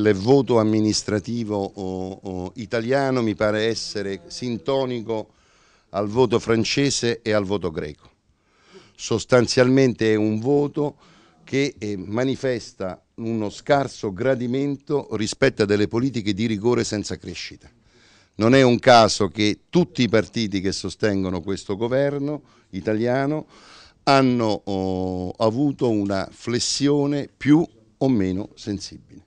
Il voto amministrativo italiano mi pare essere sintonico al voto francese e al voto greco. Sostanzialmente è un voto che eh, manifesta uno scarso gradimento rispetto a delle politiche di rigore senza crescita. Non è un caso che tutti i partiti che sostengono questo governo italiano hanno oh, avuto una flessione più o meno sensibile.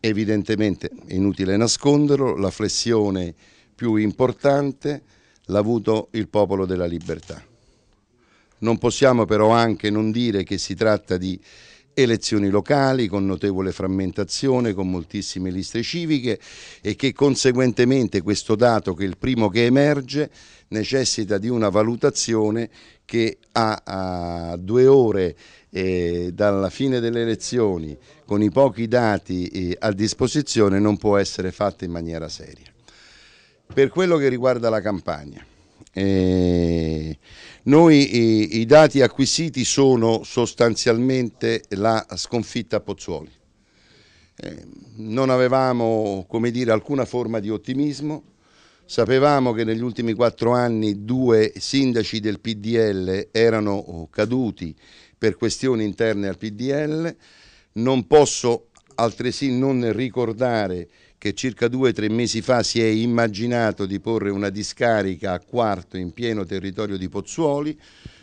Evidentemente, inutile nasconderlo, la flessione più importante l'ha avuto il popolo della libertà. Non possiamo però anche non dire che si tratta di elezioni locali con notevole frammentazione, con moltissime liste civiche e che conseguentemente questo dato che è il primo che emerge necessita di una valutazione che a, a due ore eh, dalla fine delle elezioni con i pochi dati eh, a disposizione non può essere fatta in maniera seria. Per quello che riguarda la campagna, eh, noi i, i dati acquisiti sono sostanzialmente la sconfitta a Pozzuoli. Eh, non avevamo dire, alcuna forma di ottimismo, sapevamo che negli ultimi quattro anni due sindaci del PDL erano oh, caduti per questioni interne al PDL, non posso altresì non ricordare che circa due o tre mesi fa si è immaginato di porre una discarica a quarto in pieno territorio di Pozzuoli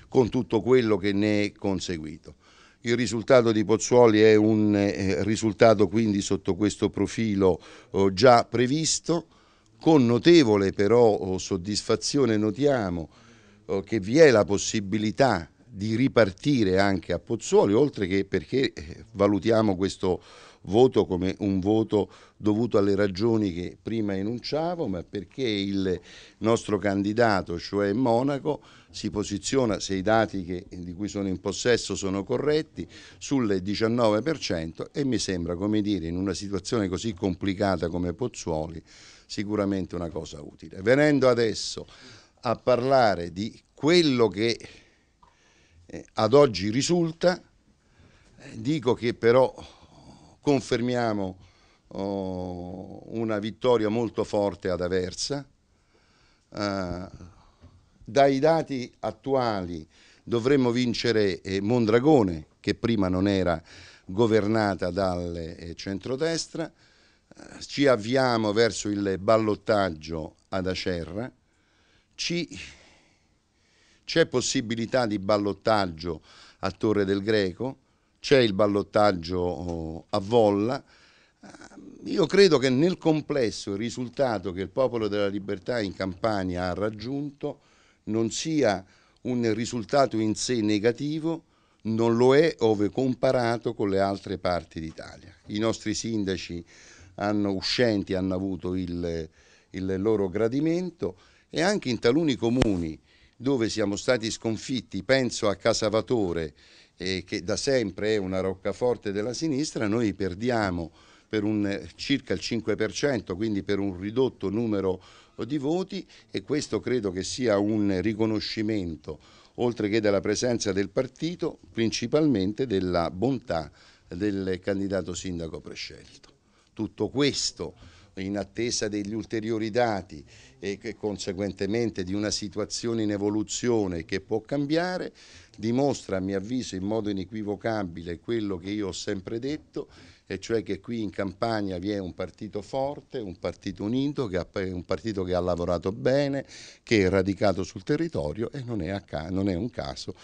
con tutto quello che ne è conseguito. Il risultato di Pozzuoli è un eh, risultato quindi sotto questo profilo oh, già previsto, con notevole però oh, soddisfazione notiamo oh, che vi è la possibilità di ripartire anche a Pozzuoli, oltre che perché eh, valutiamo questo voto come un voto dovuto alle ragioni che prima enunciavo, ma perché il nostro candidato, cioè Monaco, si posiziona, se i dati che, di cui sono in possesso sono corretti, sul 19% e mi sembra, come dire, in una situazione così complicata come Pozzuoli, sicuramente una cosa utile. Venendo adesso a parlare di quello che eh, ad oggi risulta, eh, dico che però confermiamo oh, una vittoria molto forte ad Aversa. Eh, dai dati attuali dovremmo vincere eh, Mondragone, che prima non era governata dal eh, centrodestra. Eh, ci avviamo verso il ballottaggio ad Acerra. C'è possibilità di ballottaggio a Torre del Greco c'è il ballottaggio eh, a volla. Eh, io credo che nel complesso il risultato che il Popolo della Libertà in Campania ha raggiunto non sia un risultato in sé negativo, non lo è ove comparato con le altre parti d'Italia. I nostri sindaci hanno, uscenti hanno avuto il, il loro gradimento e anche in taluni comuni dove siamo stati sconfitti, penso a Casavatore eh, che da sempre è una roccaforte della sinistra, noi perdiamo per un, eh, circa il 5%, quindi per un ridotto numero di voti e questo credo che sia un riconoscimento, oltre che della presenza del partito, principalmente della bontà del candidato sindaco prescelto. Tutto questo in attesa degli ulteriori dati e conseguentemente di una situazione in evoluzione che può cambiare, dimostra a mio avviso in modo inequivocabile quello che io ho sempre detto, e cioè che qui in Campania vi è un partito forte, un partito unito, che ha, un partito che ha lavorato bene, che è radicato sul territorio e non è, a, non è un caso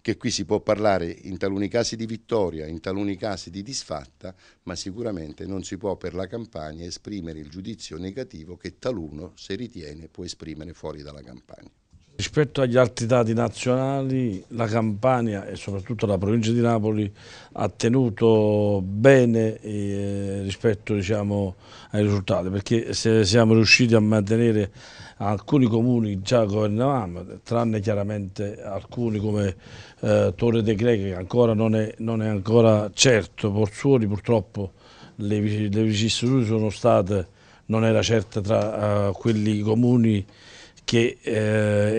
che qui si può parlare in taluni casi di vittoria, in taluni casi di disfatta, ma sicuramente non si può per la Campania esprimere il giudizio negativo che taluno, se ritiene, può esprimere fuori dalla Campania. Rispetto agli altri dati nazionali, la Campania e soprattutto la provincia di Napoli ha tenuto bene eh, rispetto diciamo, ai risultati, perché se siamo riusciti a mantenere alcuni comuni che già governavamo, tranne chiaramente alcuni come eh, Torre dei Greche, che ancora non è, non è ancora certo, Pozzuoli purtroppo le, le vicissitudini sono state, non era certa tra eh, quelli comuni che eh,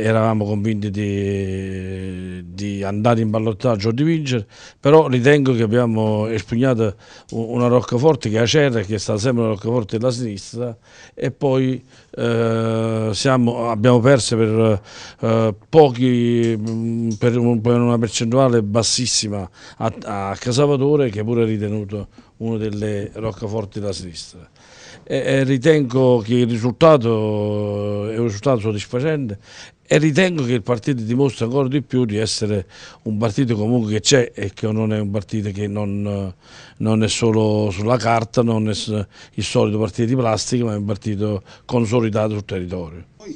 eravamo convinti di, di, andare in ballottaggio o di vincere, però ritengo che abbiamo espugnato una roccaforte che è Acerra, che è stata sempre una roccaforte della sinistra, e poi eh, siamo, abbiamo perso per, eh, pochi, mm, per, un, per, una percentuale bassissima a, a Casavatore, che è pure ritenuto una delle roccaforti della sinistra e ritengo che il risultato eh, è un risultato soddisfacente e ritengo che il partito dimostra ancora di più di essere un partito comunque che c'è e che non è un partito che non, eh, non, è solo sulla carta, non è il solito partito di plastica, ma è un partito consolidato sul territorio. Poi,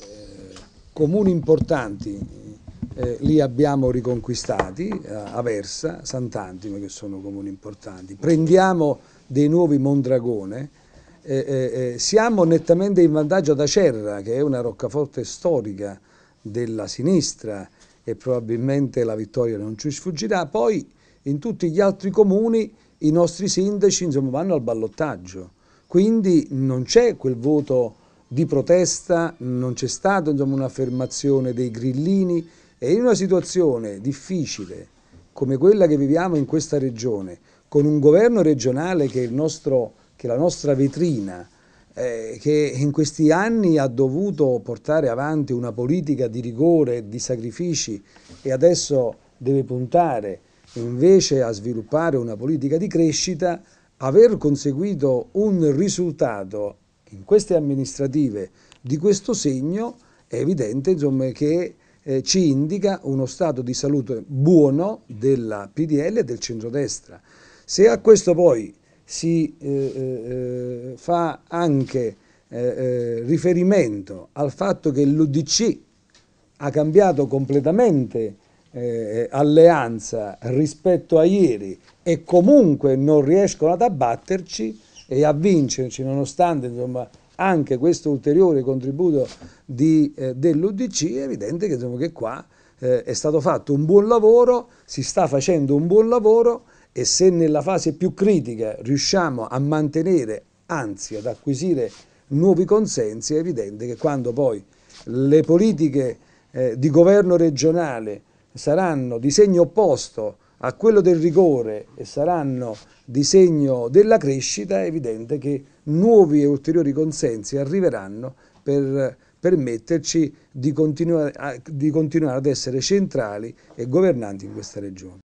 eh, comuni importanti eh, li abbiamo riconquistati, eh, Aversa, Sant'Antimo che sono comuni importanti. Prendiamo dei nuovi Mondragone, eh, eh, eh, siamo nettamente in vantaggio da Cerra, che è una roccaforte storica della sinistra e probabilmente la vittoria non ci sfuggirà. Poi in tutti gli altri comuni i nostri sindaci insomma, vanno al ballottaggio, quindi non c'è quel voto di protesta, non c'è stata un'affermazione dei grillini e in una situazione difficile come quella che viviamo in questa regione, con un governo regionale che è il nostro che la nostra vetrina, eh, che in questi anni ha dovuto portare avanti una politica di rigore, e di sacrifici e adesso deve puntare invece a sviluppare una politica di crescita, aver conseguito un risultato in queste amministrative di questo segno è evidente insomma, che eh, ci indica uno stato di salute buono della PDL e del centrodestra. Se a questo poi si eh, eh, eh, fa anche eh, riferimento al fatto che l'Udc ha cambiato completamente eh, alleanza rispetto a ieri e comunque non riescono ad abbatterci e a vincerci nonostante insomma, anche questo ulteriore contributo eh, dell'Udc è evidente che, insomma, che qua eh, è stato fatto un buon lavoro, si sta facendo un buon lavoro e se nella fase più critica riusciamo a mantenere, anzi ad acquisire nuovi consensi, è evidente che quando poi le politiche eh, di governo regionale saranno di segno opposto a quello del rigore e saranno di segno della crescita, è evidente che nuovi e ulteriori consensi arriveranno per permetterci di, continua, di continuare ad essere centrali e governanti in questa regione.